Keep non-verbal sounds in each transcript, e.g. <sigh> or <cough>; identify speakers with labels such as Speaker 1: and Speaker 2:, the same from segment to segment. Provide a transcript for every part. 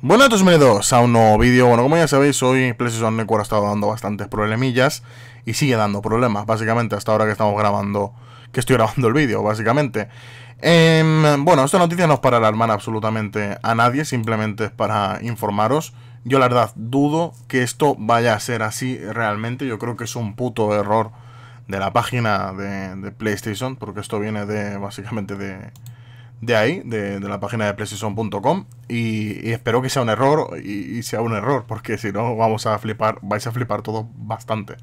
Speaker 1: Bueno, todos bienvenidos a un nuevo vídeo. Bueno, como ya sabéis, hoy PlayStation Network ha estado dando bastantes problemillas y sigue dando problemas, básicamente, hasta ahora que estamos grabando, que estoy <laughs> grabando el vídeo, básicamente. Em, bueno, esta noticia no es para alarmar absolutamente a nadie, simplemente es para informaros. Yo la verdad dudo que esto vaya a ser así realmente, yo creo que es un puto error de la página de PlayStation, porque esto viene de, básicamente, de de ahí, de, la página de playstation.com y, espero que sea un error y, sea un error, porque si no vamos a flipar, vais a flipar todos bastante.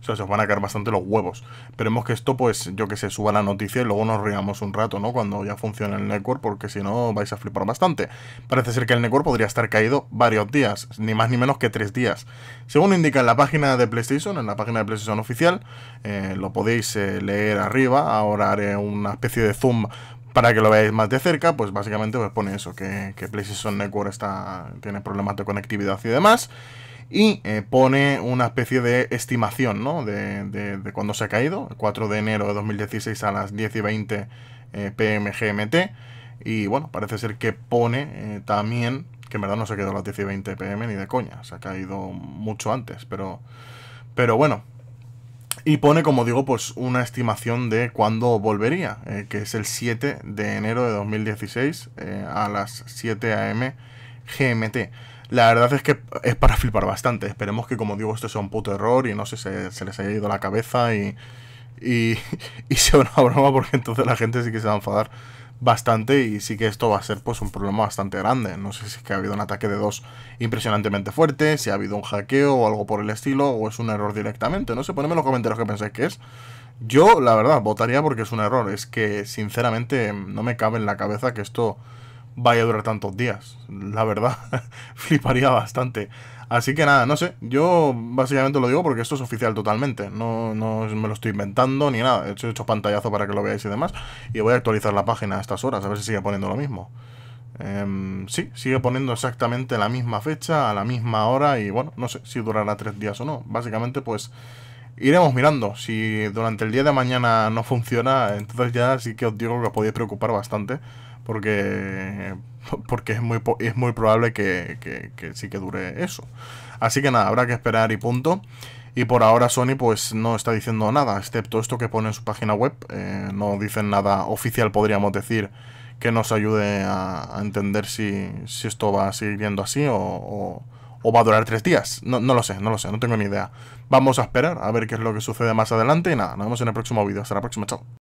Speaker 1: O sea, se os van a caer bastante los huevos. Esperemos que esto, pues, yo que sé, suba la noticia y luego nos riamos un rato, ¿no? Cuando ya funcione el network, porque si no vais a flipar bastante. Parece ser que el network podría estar caído varios días, ni más ni menos que tres días. Según indica en la página de PlayStation, en la página de PlayStation oficial, eh, lo podéis eh, leer arriba. Ahora haré una especie de zoom para que lo veáis más de cerca, pues básicamente pues pone eso, que, que PlayStation Network tiene problemas de conectividad y demás. Y eh, pone una especie de estimación, ¿no? De, de, se ha caído, el 4 de enero de 2016 a las 10 y 20 PM GMT. Y bueno, parece ser que pone eh, también, que en verdad no se quedó a las 10 y 20 PM ni de coña, se ha caído mucho antes, pero, pero bueno, y pone, como digo, pues una estimación de cuándo volvería, eh, que es el 7 de enero de 2016 eh, a las 7 am GMT. La verdad es que es para <laughs> flipar bastante. Esperemos que, como digo, esto sea un puto error y no sé, se, se les haya ido la cabeza y, y, <laughs> y sea una broma porque entonces la gente sí que se va a enfadar bastante y sí que esto va a ser pues un problema bastante grande. No sé si es que ha habido un ataque de dos impresionantemente fuerte, si ha habido un hackeo o algo por el estilo, o es un error directamente. No sé, ponedme en los comentarios que pensáis que es. Yo, la verdad, votaría porque es un error. Es que, sinceramente, no me cabe en la cabeza que esto vaya a durar tantos días. La verdad, <laughs> fliparía bastante. Así que nada, no sé. Yo básicamente lo digo porque esto es oficial totalmente. No, me lo estoy inventando ni nada. He hecho, pantallazo para que lo veáis y demás. Y voy a actualizar la página a estas horas, a ver si sigue poniendo lo mismo. Em, sí, sigue poniendo exactamente la misma fecha, a la misma hora y bueno, no sé si durará tres días o no. Básicamente pues iremos mirando. Si durante el día de mañana no funciona, entonces ya sí que os digo que os podéis preocupar bastante. Porque, porque es, muy, es muy probable que, sí que dure eso. Así que nada, habrá que esperar y punto. Y por ahora Sony pues no está diciendo nada, excepto esto que pone en su página web. Eh, no dicen nada oficial, podríamos decir, que nos ayude a, entender si, si, esto va a seguir viendo así o o va a durar tres días. No, no, lo sé, no lo sé, no tengo ni idea. Vamos a esperar a ver qué es lo que sucede más adelante y nada, nos vemos en el próximo vídeo. Hasta la próxima, chao.